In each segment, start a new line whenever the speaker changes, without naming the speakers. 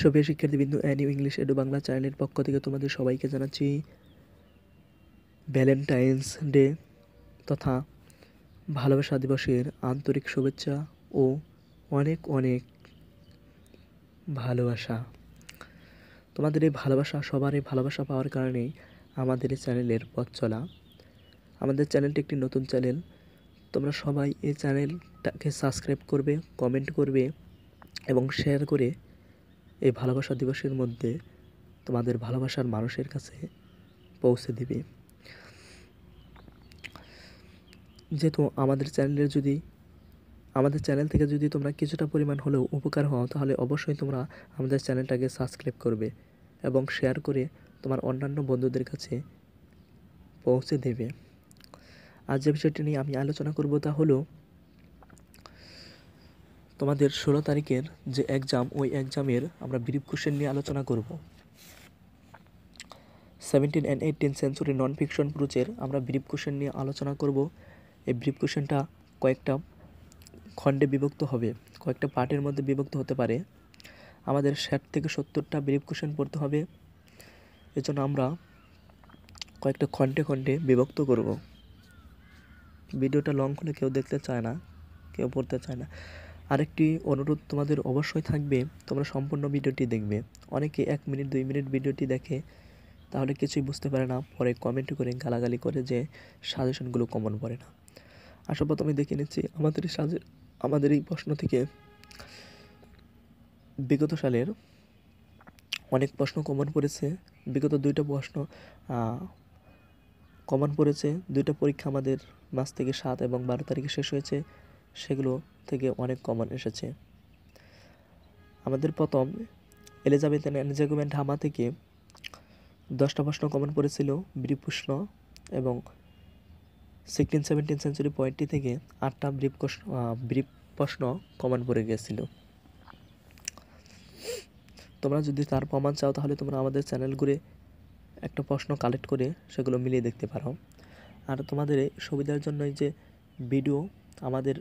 সবে শিক্ষার্থীবিন্দু অ্যানিউ ইংলিশ এডু বাংলা চ্যানেলের পক্ষ থেকে তোমাদের সবাইকে জানাচ্ছি ভ্যালেন্টাইন্স ডে তথা ভালোবাসা দিবসের আন্তরিক শুভেচ্ছা ও অনেক অনেক ভালোবাসা তোমাদের এই ভালোবাসা সবার এই ভালোবাসা পাওয়ার কারণেই আমাদের এই চ্যানেলের পথ চলা আমাদের চ্যানেলটি একটি নতুন চ্যানেল তোমরা সবাই এই চ্যানেলটাকে সাবস্ক্রাইব করবে কমেন্ট করবে এবং শেয়ার করে এই ভালোবাসা দিবসের মধ্যে তোমাদের ভালোবাসার মানুষের কাছে পৌঁছে দিবে যেহেতু আমাদের চ্যানেলের যদি আমাদের চ্যানেল থেকে যদি তোমরা কিছুটা পরিমাণ হলেও উপকার হও তাহলে অবশ্যই তোমরা আমাদের চ্যানেলটাকে সাবস্ক্রাইব করবে এবং শেয়ার করে তোমার অন্যান্য বন্ধুদের কাছে পৌঁছে দেবে আজ যে বিষয়টি নিয়ে আমি আলোচনা করব তা হলো তোমাদের ষোলো তারিখের যে এক্সাম ওই এক্সামের আমরা ব্রিফ কোশ্চেন নিয়ে আলোচনা করব seventeen and eighteen century non fiction প্রুচের আমরা ব্রিফ কোশ্চেন নিয়ে আলোচনা করব এই ব্রিফ কোশ্চেনটা কয়েকটা খণ্ডে বিভক্ত হবে কয়েকটা পার্টের মধ্যে বিভক্ত হতে পারে আমাদের ষাট থেকে সত্তরটা ব্রিফ কোশ্চেন পড়তে হবে এজন্য আমরা কয়েকটা খণ্ডে খণ্ডে বিভক্ত করব ভিডিওটা লং হলে কেউ দেখতে চায় না কেউ পড়তে চায় না আরেকটি অনুরোধ তোমাদের অবশ্যই থাকবে তোমরা সম্পূর্ণ ভিডিওটি দেখবে অনেকে এক মিনিট দুই মিনিট ভিডিওটি দেখে তাহলে কিছুই বুঝতে পারে না পরে কমেন্ট করে গালাগালি করে যে সাজেশনগুলো কমন পড়ে না আসল প্রথমে দেখে নিচ্ছি আমাদের সাজে আমাদের এই প্রশ্ন থেকে বিগত সালের অনেক প্রশ্ন কমন পড়েছে বিগত দুইটা প্রশ্ন কমন পড়েছে দুইটা পরীক্ষা আমাদের মাস থেকে সাত এবং বারো তারিখে শেষ হয়েছে সেগুলো থেকে অনেক কমন এসেছে আমাদের প্রথম এলিজাবেথ অ্যানজেগুমেন্ট হামা থেকে দশটা প্রশ্ন কমন পড়েছিল ব্রিফ প্রশ্ন এবং সিক্সটিন সেভেন্টিন সেঞ্চুরি পয়েন্টটি থেকে আটটা ব্রিপ প্রশ্ন ব্রিফ প্রশ্ন কমন পড়ে গিয়েছিল তোমরা যদি তার প্রমাণ চাও তাহলে তোমরা আমাদের চ্যানেল ঘুরে একটা প্রশ্ন কালেক্ট করে সেগুলো মিলিয়ে দেখতে পারো আর তোমাদের সুবিধার জন্যই যে ভিডিও আমাদের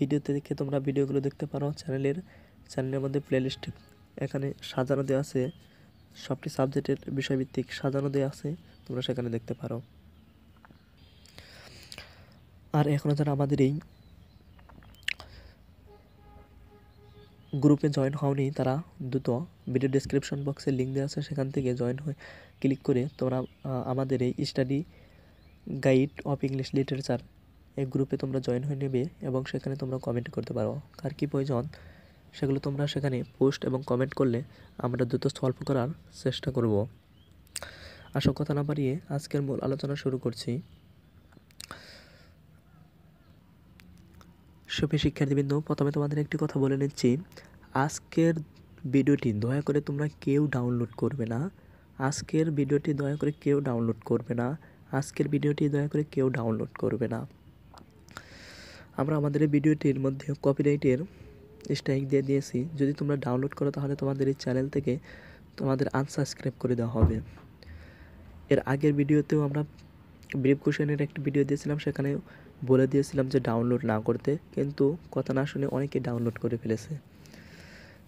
ভিডিওতে দেখে তোমরা ভিডিওগুলো দেখতে পারো চ্যানেলের চ্যানেলের মধ্যে প্লেলিস্ট এখানে সাজানো দেওয়া আছে সবটি সাবজেক্টের বিষয়ভিত্তিক সাজানো দেওয়া আছে তোমরা সেখানে দেখতে পারো আর এখনও যারা আমাদের এই গ্রুপে জয়েন হওনি তারা দ্রুত ভিডিও ডিসক্রিপশন বক্সে লিঙ্ক দেওয়া আছে সেখান থেকে জয়েন হয়ে ক্লিক করে তোমরা আমাদের এই study guide of English literature এই গ্রুপে তোমরা জয়েন হয়ে নেবে এবং সেখানে তোমরা কমেন্ট করতে পারো কার কী প্রয়োজন সেগুলো তোমরা সেখানে পোস্ট এবং কমেন্ট করলে আমরা দ্রুত সলভ করার চেষ্টা করব আসল কথা না বাড়িয়ে আজকের মূল আলোচনা শুরু করছি সবে শিক্ষার্থীবৃন্দ প্রথমে তোমাদের একটি কথা বলে নিচ্ছি আজকের ভিডিওটি দয়া করে তোমরা কেউ ডাউনলোড করবে না আজকের ভিডিওটি দয়া করে কেউ ডাউনলোড করবে না আজকের ভিডিওটি দয়া করে কেউ ডাউনলোড করবে না আমরা আমাদের এই ভিডিওটির মধ্যে কপিরাইটের স্ট্রাইক দিয়ে দিয়েছি যদি তোমরা ডাউনলোড করো তাহলে তোমাদের এই চ্যানেল থেকে তোমাদের আনসাবস্ক্রাইব করে দেওয়া হবে এর আগের ভিডিওতেও আমরা ব্রিফ কোশনের একটি ভিডিও দিয়েছিলাম সেখানে বলে দিয়েছিলাম যে ডাউনলোড না করতে কিন্তু কথা না শুনে অনেকে ডাউনলোড করে ফেলেছে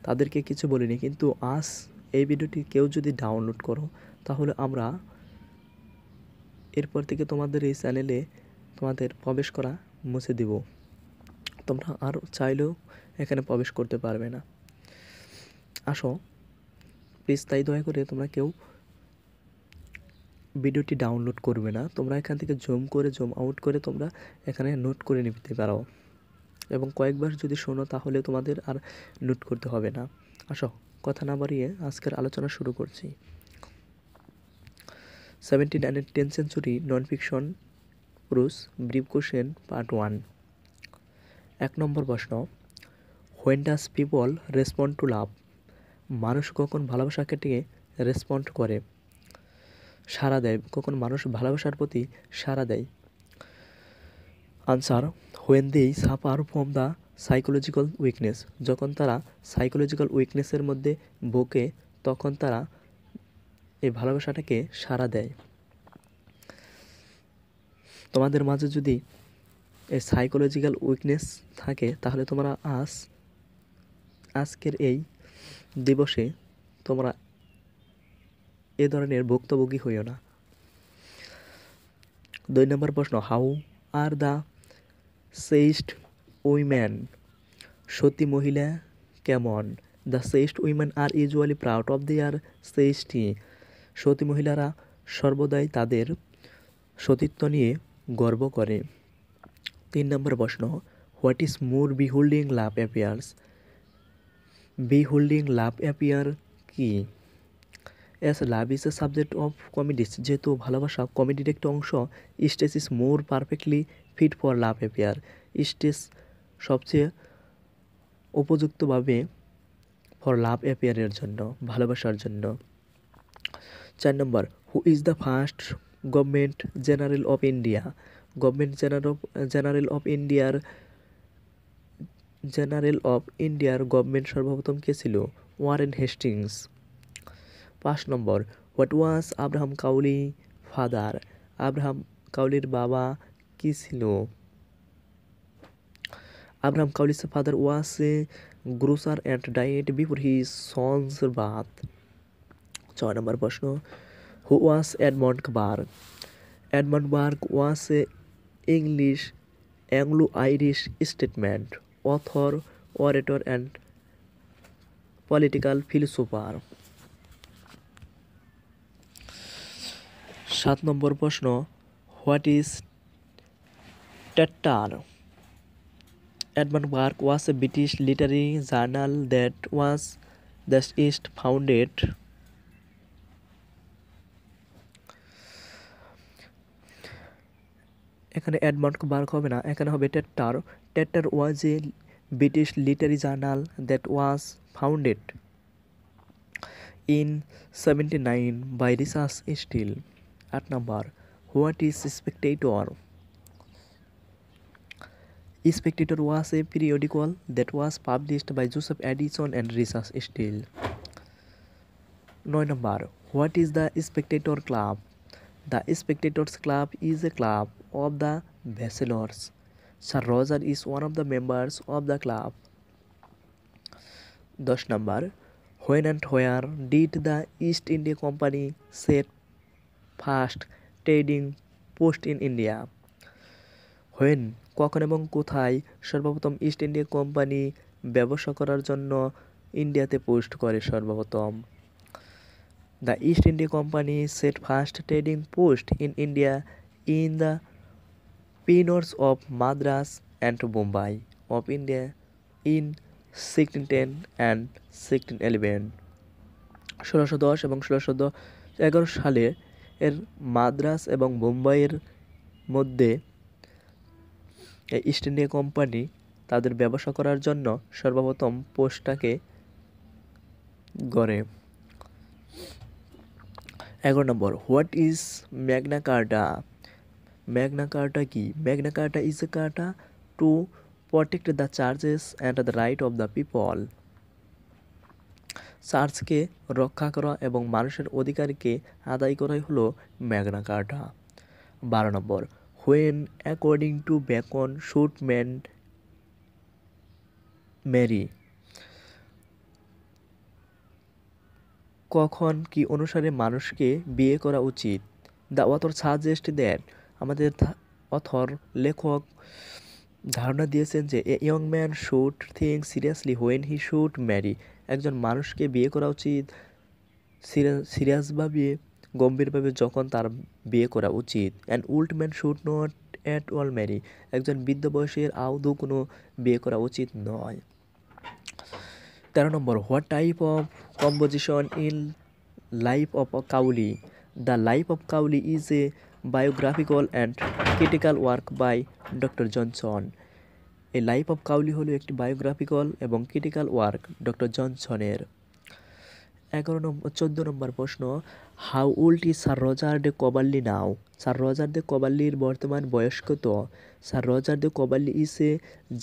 তাদেরকে কিছু বলিনি কিন্তু আজ এই ভিডিওটি কেউ যদি ডাউনলোড করো তাহলে আমরা এরপর থেকে তোমাদের এই চ্যানেলে তোমাদের প্রবেশ করা মুছে দেব তোমরা আর চাইলেও এখানে প্রবেশ করতে পারবে না আসো প্লিজ তাই দয়া করে তোমরা কেউ ভিডিওটি ডাউনলোড করবে না তোমরা এখান থেকে জুম করে জুম আউট করে তোমরা এখানে নোট করে নিতে পারো এবং কয়েকবার যদি শোনো তাহলে তোমাদের আর নোট করতে হবে না আসো কথা না বাড়িয়ে আজকের আলোচনা শুরু করছি সেভেন্টি নাইনের ten century non fiction prose brief question part one এক নম্বর প্রশ্ন when does people respond to love মানুষ কখন ভালোবাসাকে টিকে রেসপন্ড করে সাড়া দেয় কখন মানুষ ভালোবাসার প্রতি সাড়া দেয় answer when they suffer from the psychological weakness যখন তারা সাইকোলজিক্যাল উইকনেসের মধ্যে বোকে তখন তারা এই ভালোবাসাটাকে সাড়া দেয় তোমাদের মাঝে যদি এই সাইকোলজিক্যাল উইকনেস থাকে তাহলে তোমরা আজ আজকের এই দিবসে তোমরা এ ধরনের ভুক্তভোগী হইও না দুই নম্বর প্রশ্ন how are the chaste woman সতী মহিলা কেমন the chaste woman are usually proud of their chastity সতী মহিলারা সর্বদাই তাদের সতীত্ব নিয়ে গর্ব করে তিন নম্বর প্রশ্ন what is more be holding love appears be holding love appear কি as love is a subject of comedies যেহেতু ভালোবাসা কমেডির একটি অংশ stage is more perfectly fit for love appear stage সবচেয়ে উপযুক্তভাবে ফর লাভ অ্যাপিয়ারের জন্য ভালোবাসার জন্য চার নম্বর who is the first government general of India government general general of ইন্ডিয়ার জেনারেল অফ ইন্ডিয়ার গভর্নমেন্ট সর্বপ্রথম কে ছিল ওয়ারেন হেস্টিংস পাঁচ নম্বর what was Abraham Cowley father Abraham কাউলির বাবা কি ছিল Abraham Cowley's father was a grocer and died before he son's birth ছয় নম্বর প্রশ্ন who was Edmund Burke. Edmund Burke was an English Anglo-Irish statesman, author, orator and political philosopher. সাত নম্বর প্রশ্ন what is Tatler Edmund Burke was a British literary journal that was the first founded এখানে অ্যাডমার্ক mark হবে না এখানে হবে Tatler Tatler was a British literary journal that was founded in seventy nine by Richard Steele আট নাম্বার what is Spectator Spectator was a periodical that was published by Joseph Addison and Richard Steele নয় নম্বর what is the Spectator club the Spectator's club is a club of the bachelors sir Roger is one of the members of the club দশ নম্বর when and where did the East India company set first trading post in India when কখন এবং কোথায় সর্বপ্রথম east India company ব্যবসা করার জন্য ইন্ডিয়াতে পোস্ট করে সর্বপ্রথম The East India Company set first trading post in India in the pinots of Madras and Bombay of India in 1610 and 1611. ষোলোশো দশ এবং ষোলোশো এগারো সালে এর মাদ্রাস এবং মুম্বাইয়ের মধ্যে ইস্ট ইন্ডিয়া কোম্পানি তাদের ব্যবসা করার জন্য সর্বপ্রথম পোস্টটাকে গড়ে এগারো নম্বর what is Magna Carta Magna Carta কি Magna Carta is a charter to protect the charges and the right of the people চার্জকে রক্ষা করা এবং মানুষের অধিকারকে আদায় করাই হলো ম্যাগনা কার্টা বারো নম্বর when according to Bacon should man marry কখন কি অনুসারে মানুষকে বিয়ে করা উচিত দ্য অথর সাজেস্ট দেন আমাদের অথর লেখক ধারণা দিয়েছেন যে a young man should think seriously when he should marry একজন মানুষকে বিয়ে করা উচিত সিরিয়াসভাবে গম্ভীরভাবে যখন তার বিয়ে করা উচিত and old man should not at all marry একজন বৃদ্ধ বয়সের আদৌ কোনো বিয়ে করা উচিত নয় তেরো নম্বর what type of composition in life of Cowley the life of Cowley is a biographical and critical work by doctor Johnson এই লাইফ অফ কাউলি হলো একটি বায়োগ্রাফিক্যাল এবং ক্রিটিক্যাল ওয়ার্ক ডক্টর জনসনের এগারো নম্বর চোদ্দ নম্বর প্রশ্ন how is sir Roger de Coverley now sir Roger de কবাল্লির বর্তমান বয়স্ক তো sir Roger de Coverley is a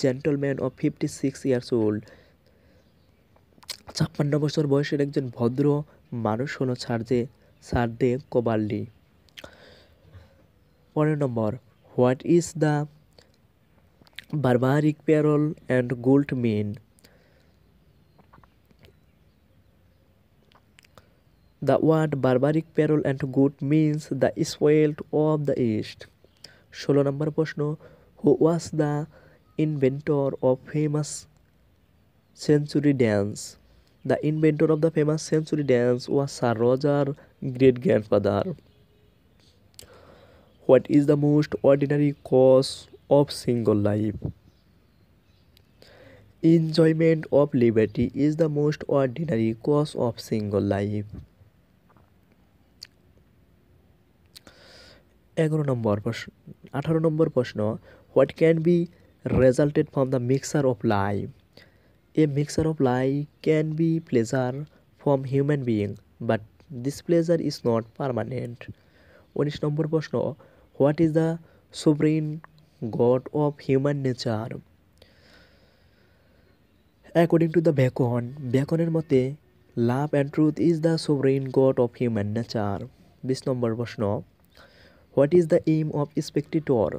gentleman of fifty six years old ছাপ্পান্ন বছর বয়সের একজন ভদ্র মানুষ হলো সার্জে সার্দে কোবাল্লি পনেরো number what is the barbaric pearl and gold mean the word barbaric pearl and good means the spoiled of the east ষোলো number প্রশ্ন who was the inventor of famous century dance the inventor of the famous century dance was sir Roger great grandfather what is the most ordinary cause of single life enjoyment of liberty is the most ordinary cause of single life এগারো নম্বর প্রশ্ন আঠারো number প্রশ্ন what can be resulted from the mixture of life A mixture of life can be pleasure from human being, but this pleasure is not permanent. উনিশ number প্রশ্ন what is the supreme god of human nature according to the Bacon ব্যাকনের মতে love and truth is the supreme god of human nature বিশ number প্রশ্ন what is the aim of Spectator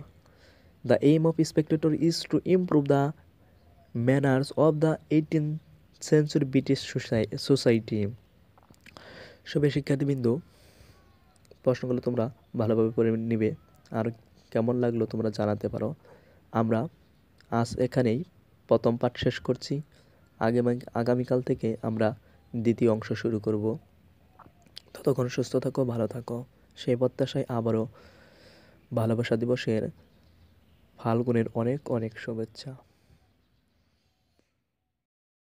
the aim of Spectator is to improve the manners of the eighteen century British society সবে শিক্ষার্থীবৃন্দ প্রশ্নগুলো তোমরা ভালোভাবে পড়ে নিবে আর কেমন লাগলো তোমরা জানাতে পারো আমরা আজ এখানেই প্রথম পাঠ শেষ করছি আগামী আগামীকাল থেকে আমরা দ্বিতীয় অংশ শুরু করব ততক্ষণ সুস্থ থাকো ভালো থাকো সেই প্রত্যাশায় আবারও ভালোবাসা দিবসের ফাল্গুনের অনেক অনেক শুভেচ্ছা